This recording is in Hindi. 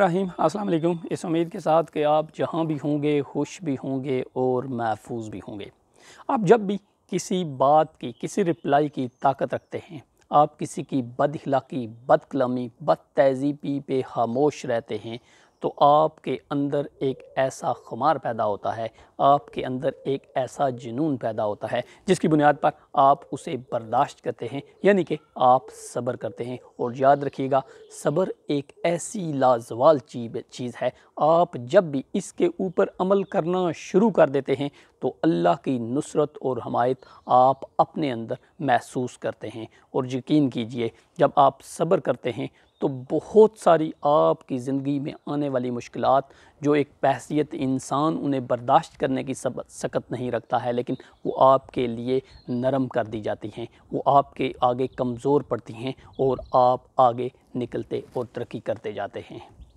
रहीम अस्सलाम इस उम्मीद के साथ कि आप जहाँ भी होंगे खुश भी होंगे और महफूज भी होंगे आप जब भी किसी बात की किसी रिप्लाई की ताकत रखते हैं आप किसी की बदहलाकी बदकलमी बद बद तहजीबी पे खामोश रहते हैं तो आपके अंदर एक ऐसा खुमार पैदा होता है आपके अंदर एक ऐसा जुनून पैदा होता है जिसकी बुनियाद पर आप उसे बर्दाश्त करते हैं यानी कि आप सब्र करते हैं और याद रखिएगा सब्र एक ऐसी लाजवाल चीज़ है आप जब भी इसके ऊपर अमल करना शुरू कर देते हैं तो अल्लाह की नुसरत और हमायत आप अपने अंदर महसूस करते हैं और यकीन कीजिए जब आप सब्र करते हैं तो बहुत सारी आपकी ज़िंदगी में आने वाली मुश्किल जो एक बहसीत इंसान उन्हें बर्दाश्त करने की सब सकत नहीं रखता है लेकिन वो आपके लिए नरम कर दी जाती हैं वो आपके आगे कमज़ोर पड़ती हैं और आप आगे निकलते और तरक्की करते जाते हैं